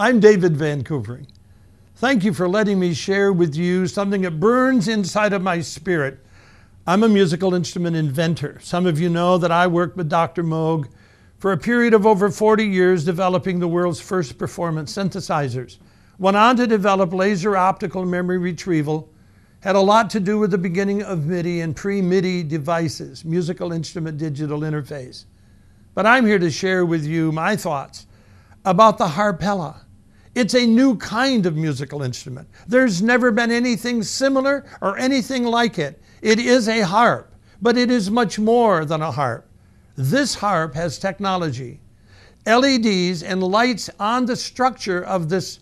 I'm David Vancouvering. Thank you for letting me share with you something that burns inside of my spirit. I'm a musical instrument inventor. Some of you know that I worked with Dr. Moog for a period of over 40 years developing the world's first performance synthesizers. Went on to develop laser optical memory retrieval, had a lot to do with the beginning of MIDI and pre-MIDI devices, musical instrument digital interface. But I'm here to share with you my thoughts about the Harpella, it's a new kind of musical instrument. There's never been anything similar or anything like it. It is a harp, but it is much more than a harp. This harp has technology. LEDs and lights on the structure of this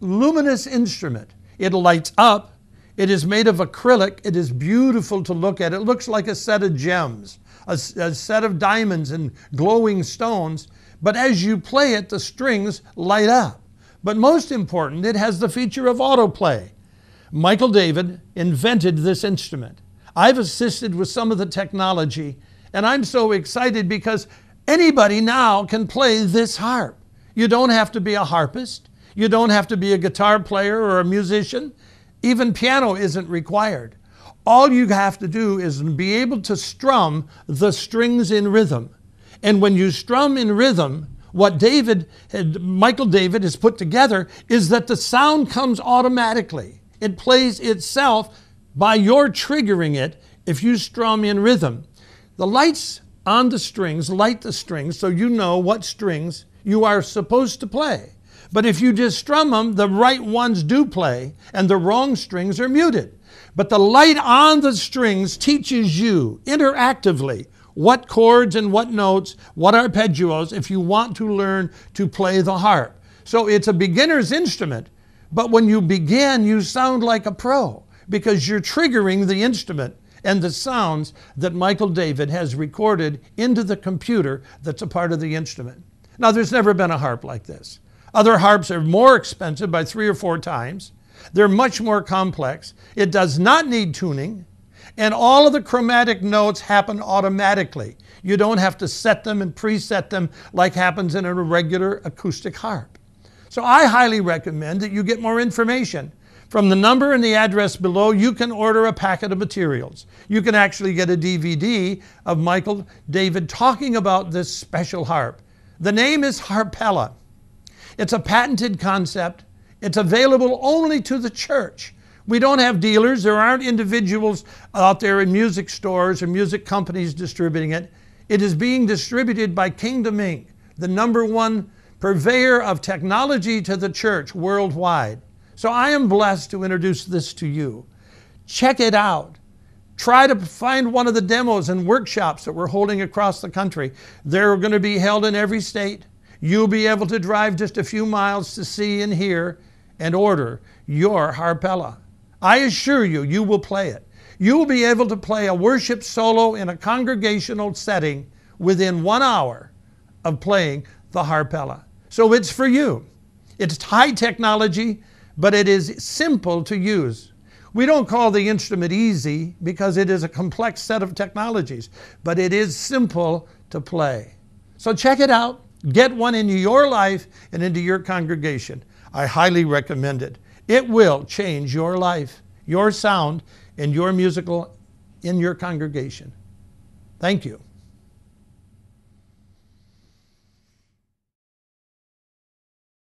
luminous instrument. It lights up. It is made of acrylic. It is beautiful to look at. It looks like a set of gems, a, a set of diamonds and glowing stones. But as you play it, the strings light up. But most important, it has the feature of autoplay. Michael David invented this instrument. I've assisted with some of the technology, and I'm so excited because anybody now can play this harp. You don't have to be a harpist, you don't have to be a guitar player or a musician. Even piano isn't required. All you have to do is be able to strum the strings in rhythm. And when you strum in rhythm, what David, had, Michael David has put together is that the sound comes automatically. It plays itself by your triggering it if you strum in rhythm. The lights on the strings light the strings so you know what strings you are supposed to play. But if you just strum them, the right ones do play and the wrong strings are muted. But the light on the strings teaches you interactively what chords and what notes, what arpeggios, if you want to learn to play the harp. So it's a beginner's instrument, but when you begin, you sound like a pro because you're triggering the instrument and the sounds that Michael David has recorded into the computer that's a part of the instrument. Now, there's never been a harp like this. Other harps are more expensive by three or four times. They're much more complex. It does not need tuning. And all of the chromatic notes happen automatically. You don't have to set them and preset them like happens in a regular acoustic harp. So I highly recommend that you get more information. From the number and the address below, you can order a packet of materials. You can actually get a DVD of Michael David talking about this special harp. The name is Harpella. It's a patented concept. It's available only to the church. We don't have dealers. There aren't individuals out there in music stores or music companies distributing it. It is being distributed by Kingdom Inc., the number one purveyor of technology to the church worldwide. So I am blessed to introduce this to you. Check it out. Try to find one of the demos and workshops that we're holding across the country. They're going to be held in every state. You'll be able to drive just a few miles to see and hear and order your Harpella. I assure you, you will play it. You will be able to play a worship solo in a congregational setting within one hour of playing the harpella. So it's for you. It's high technology, but it is simple to use. We don't call the instrument easy because it is a complex set of technologies, but it is simple to play. So check it out. Get one into your life and into your congregation. I highly recommend it. It will change your life, your sound, and your musical in your congregation. Thank you.